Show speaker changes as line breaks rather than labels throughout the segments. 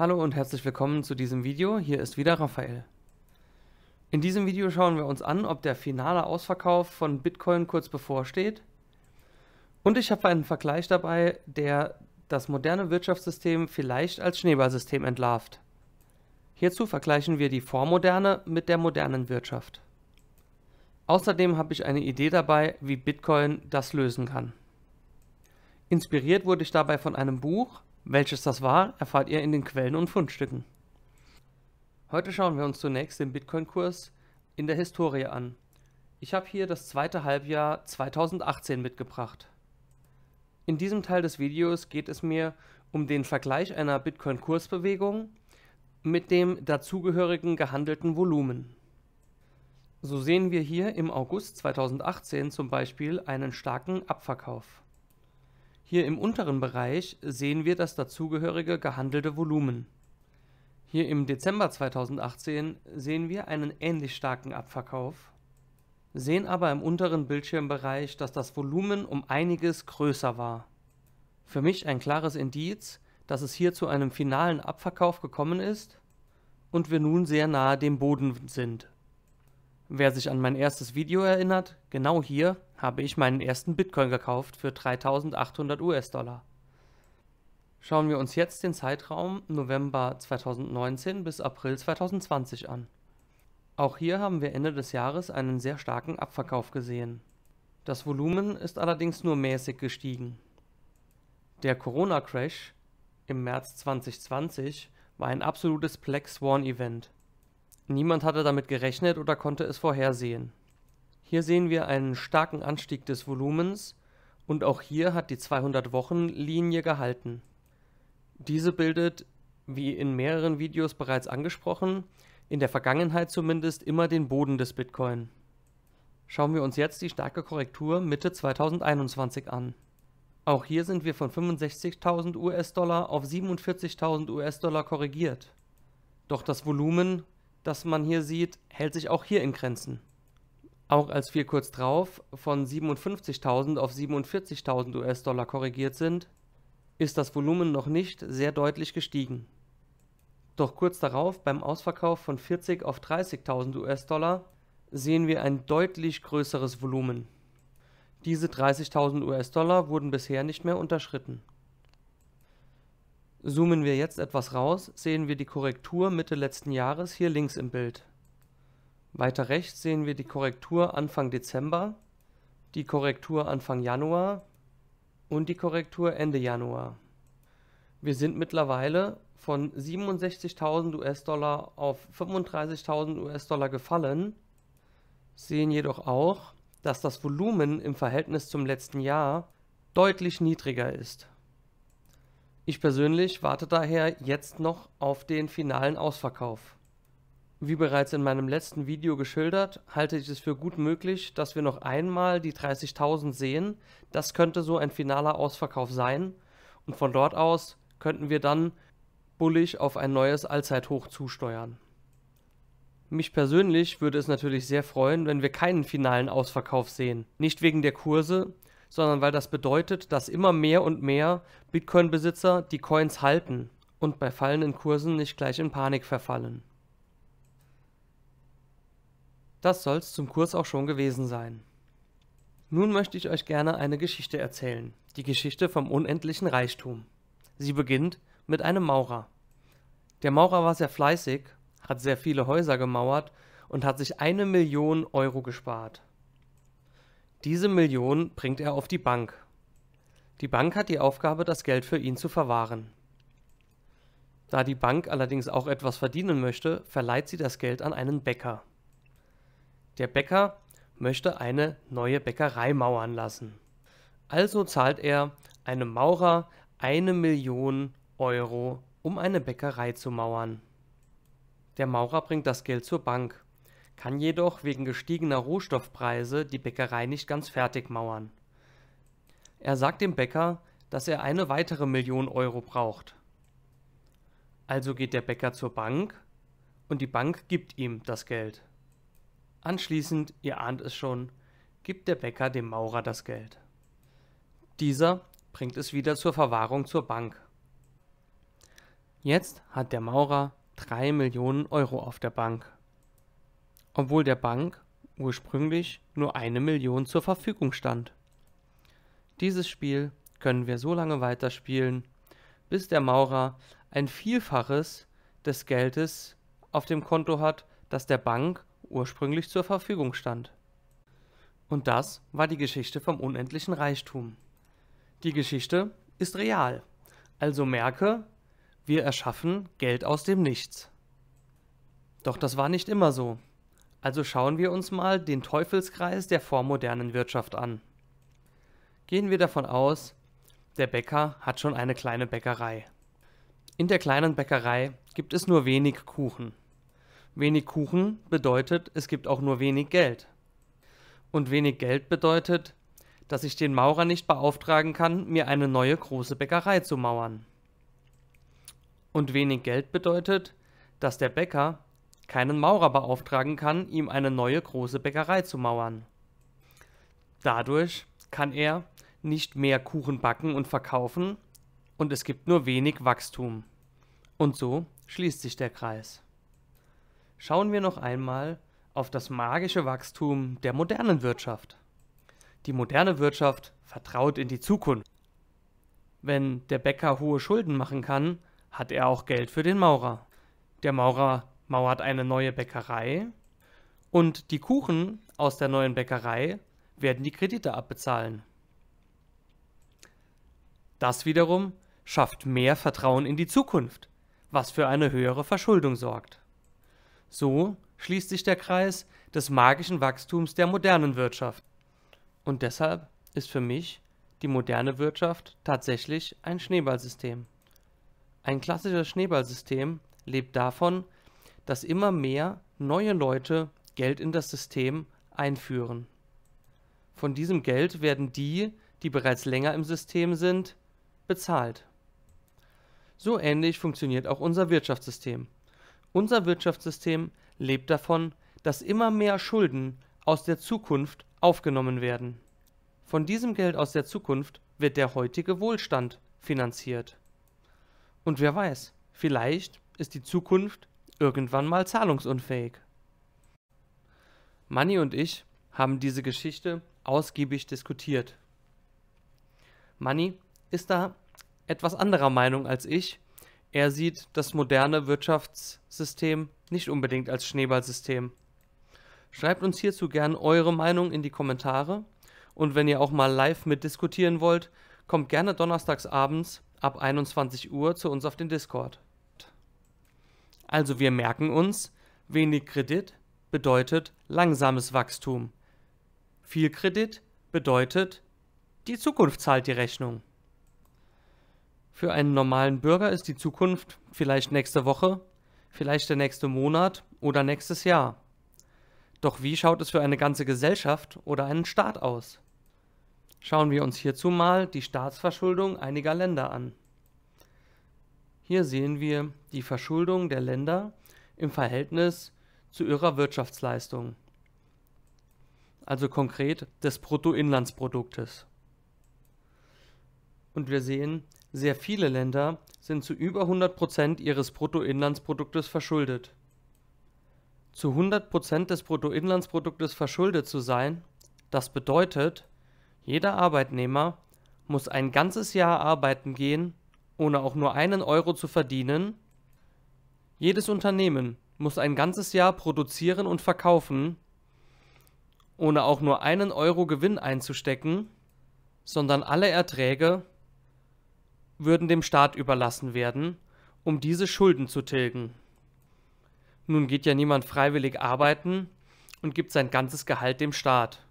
Hallo und herzlich willkommen zu diesem Video, hier ist wieder Raphael. In diesem Video schauen wir uns an, ob der finale Ausverkauf von Bitcoin kurz bevorsteht. Und ich habe einen Vergleich dabei, der das moderne Wirtschaftssystem vielleicht als Schneeballsystem entlarvt. Hierzu vergleichen wir die Vormoderne mit der modernen Wirtschaft. Außerdem habe ich eine Idee dabei, wie Bitcoin das lösen kann. Inspiriert wurde ich dabei von einem Buch, welches das war, erfahrt ihr in den Quellen und Fundstücken. Heute schauen wir uns zunächst den Bitcoin-Kurs in der Historie an. Ich habe hier das zweite Halbjahr 2018 mitgebracht. In diesem Teil des Videos geht es mir um den Vergleich einer Bitcoin-Kursbewegung mit dem dazugehörigen gehandelten Volumen. So sehen wir hier im August 2018 zum Beispiel einen starken Abverkauf. Hier im unteren Bereich sehen wir das dazugehörige gehandelte Volumen. Hier im Dezember 2018 sehen wir einen ähnlich starken Abverkauf, sehen aber im unteren Bildschirmbereich, dass das Volumen um einiges größer war. Für mich ein klares Indiz, dass es hier zu einem finalen Abverkauf gekommen ist und wir nun sehr nahe dem Boden sind. Wer sich an mein erstes Video erinnert, genau hier habe ich meinen ersten Bitcoin gekauft für 3800 US-Dollar. Schauen wir uns jetzt den Zeitraum November 2019 bis April 2020 an. Auch hier haben wir Ende des Jahres einen sehr starken Abverkauf gesehen. Das Volumen ist allerdings nur mäßig gestiegen. Der Corona-Crash im März 2020 war ein absolutes Black Swan-Event. Niemand hatte damit gerechnet oder konnte es vorhersehen. Hier sehen wir einen starken Anstieg des Volumens und auch hier hat die 200-Wochen-Linie gehalten. Diese bildet, wie in mehreren Videos bereits angesprochen, in der Vergangenheit zumindest immer den Boden des Bitcoin. Schauen wir uns jetzt die starke Korrektur Mitte 2021 an. Auch hier sind wir von 65.000 US-Dollar auf 47.000 US-Dollar korrigiert. Doch das Volumen das man hier sieht, hält sich auch hier in Grenzen. Auch als wir kurz drauf von 57.000 auf 47.000 US-Dollar korrigiert sind, ist das Volumen noch nicht sehr deutlich gestiegen. Doch kurz darauf, beim Ausverkauf von 40 auf 30.000 US-Dollar, sehen wir ein deutlich größeres Volumen. Diese 30.000 US-Dollar wurden bisher nicht mehr unterschritten. Zoomen wir jetzt etwas raus, sehen wir die Korrektur Mitte letzten Jahres hier links im Bild. Weiter rechts sehen wir die Korrektur Anfang Dezember, die Korrektur Anfang Januar und die Korrektur Ende Januar. Wir sind mittlerweile von 67.000 US-Dollar auf 35.000 US-Dollar gefallen, sehen jedoch auch, dass das Volumen im Verhältnis zum letzten Jahr deutlich niedriger ist. Ich persönlich warte daher jetzt noch auf den finalen Ausverkauf. Wie bereits in meinem letzten Video geschildert, halte ich es für gut möglich, dass wir noch einmal die 30.000 sehen. Das könnte so ein finaler Ausverkauf sein. Und von dort aus könnten wir dann bullig auf ein neues Allzeithoch zusteuern. Mich persönlich würde es natürlich sehr freuen, wenn wir keinen finalen Ausverkauf sehen. Nicht wegen der Kurse, sondern weil das bedeutet, dass immer mehr und mehr Bitcoin-Besitzer die Coins halten und bei fallenden Kursen nicht gleich in Panik verfallen. Das soll es zum Kurs auch schon gewesen sein. Nun möchte ich euch gerne eine Geschichte erzählen, die Geschichte vom unendlichen Reichtum. Sie beginnt mit einem Maurer. Der Maurer war sehr fleißig, hat sehr viele Häuser gemauert und hat sich eine Million Euro gespart. Diese Million bringt er auf die Bank. Die Bank hat die Aufgabe, das Geld für ihn zu verwahren. Da die Bank allerdings auch etwas verdienen möchte, verleiht sie das Geld an einen Bäcker. Der Bäcker möchte eine neue Bäckerei mauern lassen. Also zahlt er einem Maurer eine Million Euro, um eine Bäckerei zu mauern. Der Maurer bringt das Geld zur Bank kann jedoch wegen gestiegener Rohstoffpreise die Bäckerei nicht ganz fertig mauern. Er sagt dem Bäcker, dass er eine weitere Million Euro braucht. Also geht der Bäcker zur Bank und die Bank gibt ihm das Geld. Anschließend, ihr ahnt es schon, gibt der Bäcker dem Maurer das Geld. Dieser bringt es wieder zur Verwahrung zur Bank. Jetzt hat der Maurer 3 Millionen Euro auf der Bank obwohl der Bank ursprünglich nur eine Million zur Verfügung stand. Dieses Spiel können wir so lange weiterspielen, bis der Maurer ein Vielfaches des Geldes auf dem Konto hat, das der Bank ursprünglich zur Verfügung stand. Und das war die Geschichte vom unendlichen Reichtum. Die Geschichte ist real, also merke, wir erschaffen Geld aus dem Nichts. Doch das war nicht immer so. Also schauen wir uns mal den Teufelskreis der vormodernen Wirtschaft an. Gehen wir davon aus, der Bäcker hat schon eine kleine Bäckerei. In der kleinen Bäckerei gibt es nur wenig Kuchen. Wenig Kuchen bedeutet, es gibt auch nur wenig Geld. Und wenig Geld bedeutet, dass ich den Maurer nicht beauftragen kann, mir eine neue große Bäckerei zu mauern. Und wenig Geld bedeutet, dass der Bäcker keinen Maurer beauftragen kann, ihm eine neue große Bäckerei zu mauern. Dadurch kann er nicht mehr Kuchen backen und verkaufen und es gibt nur wenig Wachstum. Und so schließt sich der Kreis. Schauen wir noch einmal auf das magische Wachstum der modernen Wirtschaft. Die moderne Wirtschaft vertraut in die Zukunft. Wenn der Bäcker hohe Schulden machen kann, hat er auch Geld für den Maurer. Der Maurer mauert eine neue Bäckerei und die Kuchen aus der neuen Bäckerei werden die Kredite abbezahlen. Das wiederum schafft mehr Vertrauen in die Zukunft, was für eine höhere Verschuldung sorgt. So schließt sich der Kreis des magischen Wachstums der modernen Wirtschaft. Und deshalb ist für mich die moderne Wirtschaft tatsächlich ein Schneeballsystem. Ein klassisches Schneeballsystem lebt davon, dass immer mehr neue Leute Geld in das System einführen. Von diesem Geld werden die, die bereits länger im System sind, bezahlt. So ähnlich funktioniert auch unser Wirtschaftssystem. Unser Wirtschaftssystem lebt davon, dass immer mehr Schulden aus der Zukunft aufgenommen werden. Von diesem Geld aus der Zukunft wird der heutige Wohlstand finanziert. Und wer weiß, vielleicht ist die Zukunft irgendwann mal zahlungsunfähig. Manny und ich haben diese Geschichte ausgiebig diskutiert. Manny ist da etwas anderer Meinung als ich. Er sieht das moderne Wirtschaftssystem nicht unbedingt als Schneeballsystem. Schreibt uns hierzu gern eure Meinung in die Kommentare und wenn ihr auch mal live mitdiskutieren wollt, kommt gerne donnerstags abends ab 21 Uhr zu uns auf den Discord. Also wir merken uns, wenig Kredit bedeutet langsames Wachstum. Viel Kredit bedeutet, die Zukunft zahlt die Rechnung. Für einen normalen Bürger ist die Zukunft vielleicht nächste Woche, vielleicht der nächste Monat oder nächstes Jahr. Doch wie schaut es für eine ganze Gesellschaft oder einen Staat aus? Schauen wir uns hierzu mal die Staatsverschuldung einiger Länder an. Hier sehen wir die Verschuldung der Länder im Verhältnis zu ihrer Wirtschaftsleistung, also konkret des Bruttoinlandsproduktes. Und wir sehen, sehr viele Länder sind zu über 100% ihres Bruttoinlandsproduktes verschuldet. Zu 100% des Bruttoinlandsproduktes verschuldet zu sein, das bedeutet, jeder Arbeitnehmer muss ein ganzes Jahr arbeiten gehen, ohne auch nur einen Euro zu verdienen? Jedes Unternehmen muss ein ganzes Jahr produzieren und verkaufen, ohne auch nur einen Euro Gewinn einzustecken, sondern alle Erträge würden dem Staat überlassen werden, um diese Schulden zu tilgen. Nun geht ja niemand freiwillig arbeiten und gibt sein ganzes Gehalt dem Staat.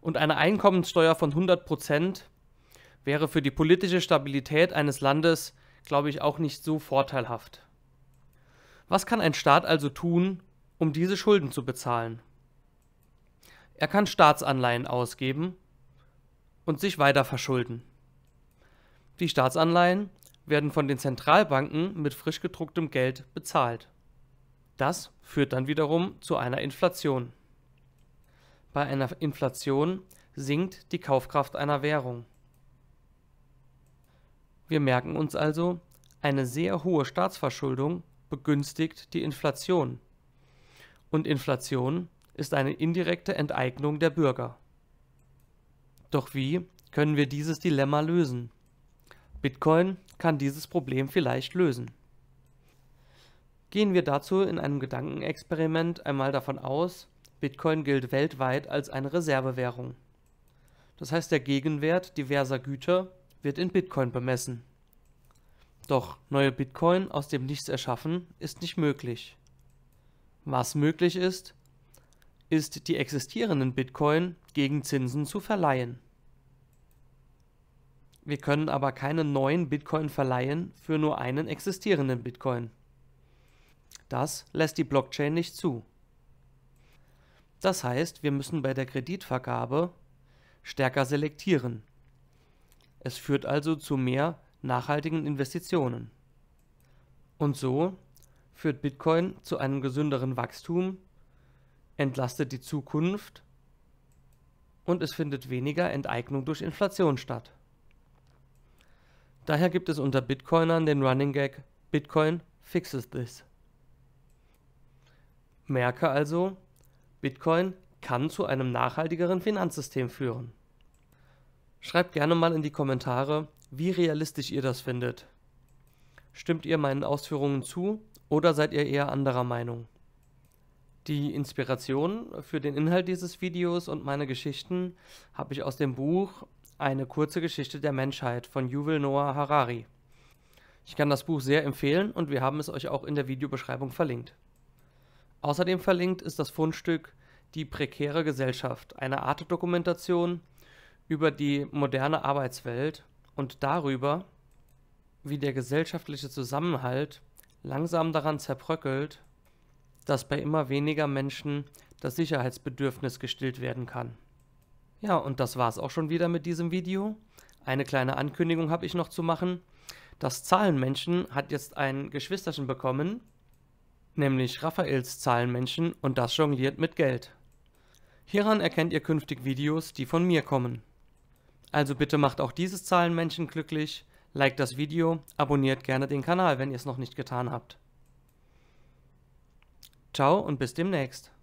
Und eine Einkommenssteuer von 100 Prozent wäre für die politische Stabilität eines Landes, glaube ich, auch nicht so vorteilhaft. Was kann ein Staat also tun, um diese Schulden zu bezahlen? Er kann Staatsanleihen ausgeben und sich weiter verschulden. Die Staatsanleihen werden von den Zentralbanken mit frisch gedrucktem Geld bezahlt. Das führt dann wiederum zu einer Inflation. Bei einer Inflation sinkt die Kaufkraft einer Währung. Wir merken uns also, eine sehr hohe Staatsverschuldung begünstigt die Inflation. Und Inflation ist eine indirekte Enteignung der Bürger. Doch wie können wir dieses Dilemma lösen? Bitcoin kann dieses Problem vielleicht lösen. Gehen wir dazu in einem Gedankenexperiment einmal davon aus, Bitcoin gilt weltweit als eine Reservewährung. Das heißt, der Gegenwert diverser Güter wird in Bitcoin bemessen. Doch neue Bitcoin aus dem Nichts erschaffen ist nicht möglich. Was möglich ist, ist die existierenden Bitcoin gegen Zinsen zu verleihen. Wir können aber keine neuen Bitcoin verleihen für nur einen existierenden Bitcoin. Das lässt die Blockchain nicht zu. Das heißt, wir müssen bei der Kreditvergabe stärker selektieren es führt also zu mehr nachhaltigen Investitionen. Und so führt Bitcoin zu einem gesünderen Wachstum, entlastet die Zukunft und es findet weniger Enteignung durch Inflation statt. Daher gibt es unter Bitcoinern den Running Gag Bitcoin fixes this. Merke also, Bitcoin kann zu einem nachhaltigeren Finanzsystem führen. Schreibt gerne mal in die Kommentare, wie realistisch ihr das findet. Stimmt ihr meinen Ausführungen zu oder seid ihr eher anderer Meinung? Die Inspiration für den Inhalt dieses Videos und meine Geschichten habe ich aus dem Buch Eine kurze Geschichte der Menschheit von Yuval Noah Harari. Ich kann das Buch sehr empfehlen und wir haben es euch auch in der Videobeschreibung verlinkt. Außerdem verlinkt ist das Fundstück Die prekäre Gesellschaft, eine Art Dokumentation über die moderne Arbeitswelt und darüber, wie der gesellschaftliche Zusammenhalt langsam daran zerbröckelt, dass bei immer weniger Menschen das Sicherheitsbedürfnis gestillt werden kann. Ja, und das war's auch schon wieder mit diesem Video. Eine kleine Ankündigung habe ich noch zu machen. Das Zahlenmenschen hat jetzt ein Geschwisterchen bekommen, nämlich Raphaels Zahlenmenschen und das jongliert mit Geld. Hieran erkennt ihr künftig Videos, die von mir kommen. Also bitte macht auch dieses Zahlenmännchen glücklich, liked das Video, abonniert gerne den Kanal, wenn ihr es noch nicht getan habt. Ciao und bis demnächst.